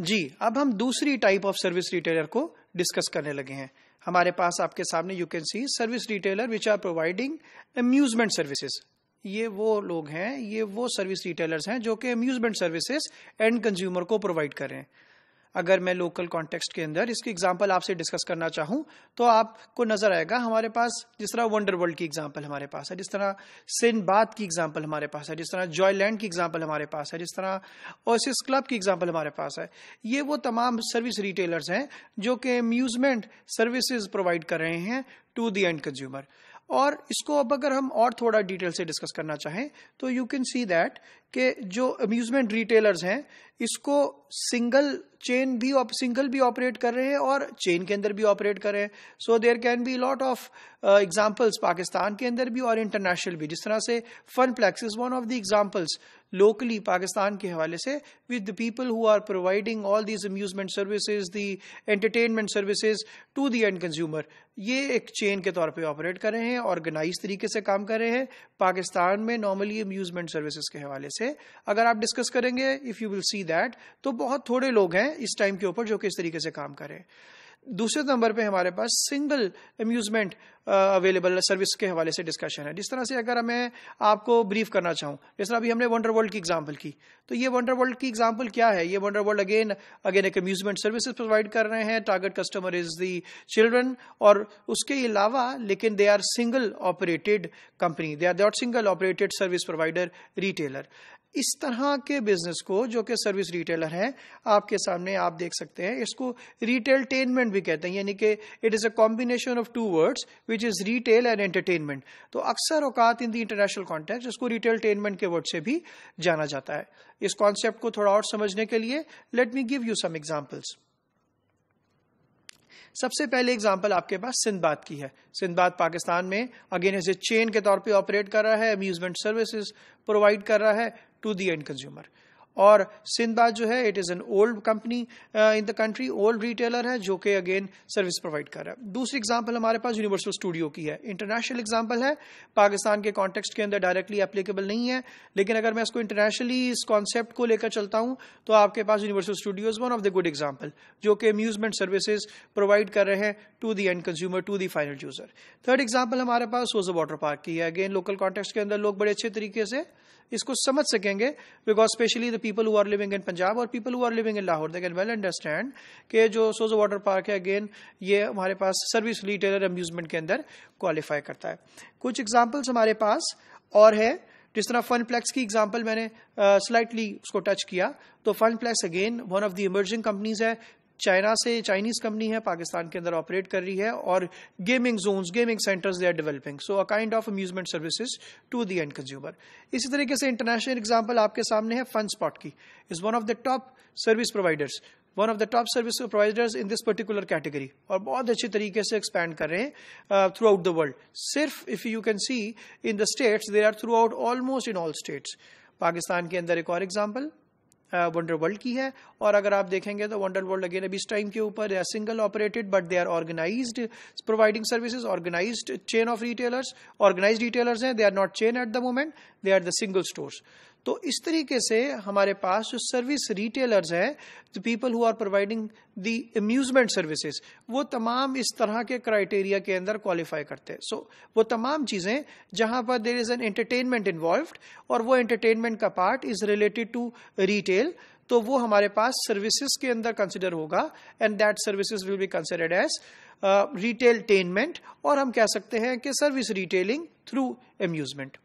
जी अब हम दूसरी टाइप ऑफ सर्विस रिटेलर को डिस्कस करने लगे हैं हमारे पास आपके सामने you can see service retailer which are providing amusement services ये वो लोग हैं ये वो सर्विस रिटेलर्स हैं जो कि अम्यूजमेंट सर्विसेज एंड कंज्यूमर को प्रोवाइड कर रहे हैं अगर मैं लोकल कॉन्टेक्स्ट के अंदर इसकी एग्जाम्पल आपसे डिस्कस करना चाहूँ तो आपको नजर आएगा हमारे पास जिस तरह वंडर वर्ल्ड की एग्जाम्पल हमारे पास है जिस तरह बात की एग्जाम्पल हमारे पास है जिस तरह जॉयलैंड की एग्जाम्पल हमारे पास है जिस तरह ओसिस क्लब की एग्जाम्पल हमारे पास है ये वो तमाम सर्विस रिटेलर्स हैं जो कि अम्यूजमेंट सर्विसेज प्रोवाइड कर रहे हैं टू दी एंड कंज्यूमर और इसको अब अगर हम और थोड़ा डिटेल से डिस्कस करना चाहें तो यू कैन सी दैट के जो अम्यूजमेंट रिटेलर्स हैं इसको सिंगल चेन भी सिंगल भी ऑपरेट कर रहे हैं और चेन के अंदर भी ऑपरेट कर रहे हैं so there can be lot of examples Pakistan के अंदर भी और इंटरनेशनल भी जिस तरह से Funplex is one of the examples locally Pakistan के हवाले से with the people who are providing all these amusement services, the entertainment services to the end consumer ये एक चेन के तौर पे ऑपरेट कर रहे हैं ऑर्गेनाइज तरीके से काम कर रहे हैं पाकिस्तान में नॉर्मली अम्यूजमेंट सर्विसेज के हवाले से अगर आप डिस्कस करेंगे if you will see that तो बहुत थोड़े लोग हैं इस टाइम के ऊपर जो कि इस तरीके से काम करे दूसरे नंबर पे हमारे पास सिंगल अम्यूजमेंट अवेलेबल सर्विस के हवाले से डिस्कशन है जिस तरह से अगर मैं आपको ब्रीफ करना चाहूँ जिस तरह अभी हमने वंडर वर्ल्ड की एग्जाम्पल की तो ये वंडर वर्ल्ड की एग्जाम्पल क्या है ये वंडर वर्ल्ड अगेन अगेन एक अम्यूजमेंट सर्विस प्रोवाइड कर रहे हैं target customer is the children और उसके अलावा लेकिन they are single operated company they are not single operated service provider retailer इस तरह के बिजनेस को जो कि सर्विस रिटेलर हैं आपके सामने आप देख सकते हैं इसको रिटेलटेनमेंट भी कहते हैं यानी कि it is a combination of two words which is retail and entertainment तो अक्सर औकात इन द इंटरनेशनल कॉन्टेक्ट इसको रिटेल टेनमेंट के वर्ड से भी जाना जाता है इस कॉन्सेप्ट को थोड़ा और समझने के लिए let me give you some examples सबसे पहले एग्जाम्पल आपके पास सिंधबाद की है सिंधबाद पाकिस्तान में अगेन एज ए चेन के तौर पे ऑपरेट कर रहा है अम्यूजमेंट सर्विसेज प्रोवाइड कर रहा है टू दी एंड कंज्यूमर और सिंधा जो है it is an old company in the country old retailer है जो कि अगेन सर्विस प्रोवाइड कर रहा है दूसरी एग्जाम्पल हमारे पास यूनिवर्सल स्टूडियो की है इंटरनेशनल एग्जाम्पल है पाकिस्तान के कॉन्टेक्स्ट के अंदर डायरेक्टली एप्लीकेबल नहीं है लेकिन अगर मैं इसको इंटरनेशनली इस कॉन्सेप्ट को लेकर चलता हूं तो आपके पास Universal Studios one of the good example जो कि अम्यूजमेंट सर्विसेज प्रोवाइड कर रहे हैं to the end consumer to the final user third example हमारे पास सोजो वाटर पार्क की है अगेन लोकल कॉन्टेक्ट के अंदर लोग बड़े अच्छे तरीके से इसको समझ सकेंगे because specially the people who are living in Punjab और people who are living in Lahore they can well understand के जो सोजो वाटर पार्क है अगेन ये हमारे पास सर्विस रिटेलर अम्यूजमेंट के अंदर क्वालिफाई करता है कुछ एग्जाम्पल्स हमारे पास और है जिस तरह फन प्लेक्स की एग्जाम्पल मैंने स्लाइटली uh, उसको टच किया तो Funplex again one of the emerging companies है चाइना से चाइनीज कंपनी है पाकिस्तान के अंदर ऑपरेट कर रही है और gaming zone gaming centres they are developing so a kind of amusement services to the end consumer इसी तरीके से इंटरनेशनल एग्जाम्पल आपके सामने है फन स्पॉट की is one of the top service providers one of the top service providers in this particular category और बहुत अच्छे तरीके से एक्सपैंड कर रहे हैं थ्रू आउट द वर्ल्ड सिर्फ if you can see in the states there are throughout almost in all states Pakistan के अंदर एक और एग्जाम्पल वंडर वर्ल्ड की है और अगर आप देखेंगे तो वंडर वर्ल्ड अगेन अभी इस टाइम के ऊपर single operated but they are organize providing services organize chain of retailers organize retailers हैं they are not chain at the moment they are the single stores तो इस तरीके से हमारे पास जो सर्विस रिटेलर्स हैं the people who are providing the amusement services वो तमाम इस तरह के क्राइटेरिया के अंदर क्वालिफाई करते हैं सो so, वो तमाम चीज़ें जहां पर there is an entertainment involve और वो एंटरटेनमेंट का part is related to retail तो वो हमारे पास सर्विसेज के अंदर कंसिडर होगा and that services will be considered as retailtainment और हम कह सकते हैं कि सर्विस रिटेलिंग थ्रू एम्यूजमेंट